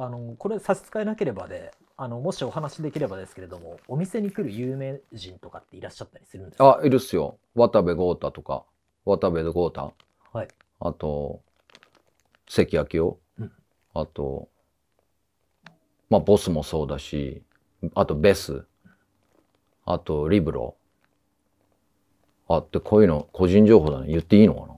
あのこれ差し支えなければであのもしお話しできればですけれどもお店に来る有名人とかっていらっしゃったりするんですかあ、いるっすよ。渡部豪太とか、渡部豪太、はい、あと、関明夫、うんあと、まあ、ボスもそうだし、あと、ベス、あと、リブロ。あって、こういうの、個人情報だね。言っていいのかな